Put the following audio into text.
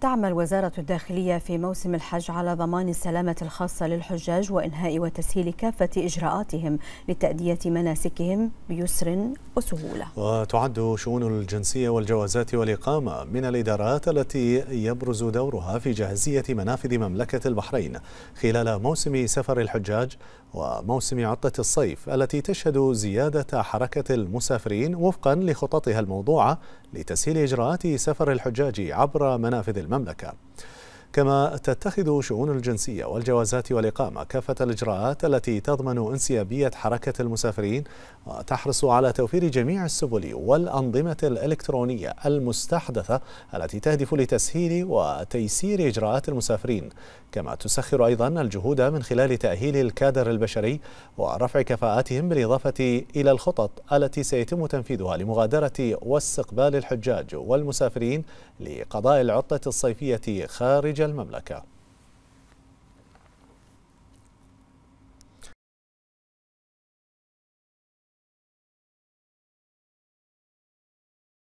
تعمل وزارة الداخلية في موسم الحج على ضمان السلامة الخاصة للحجاج وإنهاء وتسهيل كافة إجراءاتهم لتأدية مناسكهم بيسر وسهولة وتعد شؤون الجنسية والجوازات والإقامة من الإدارات التي يبرز دورها في جاهزية منافذ مملكة البحرين خلال موسم سفر الحجاج وموسم عطلة الصيف التي تشهد زيادة حركة المسافرين وفقا لخططها الموضوعة لتسهيل إجراءات سفر الحجاج عبر منافذ المملكة كما تتخذ شؤون الجنسية والجوازات والإقامة كافة الإجراءات التي تضمن انسيابية حركة المسافرين وتحرص على توفير جميع السبل والأنظمة الإلكترونية المستحدثة التي تهدف لتسهيل وتيسير إجراءات المسافرين كما تسخر أيضا الجهود من خلال تأهيل الكادر البشري ورفع كفاءاتهم بالإضافة إلى الخطط التي سيتم تنفيذها لمغادرة واستقبال الحجاج والمسافرين لقضاء العطلة الصيفية خارج خارج المملكه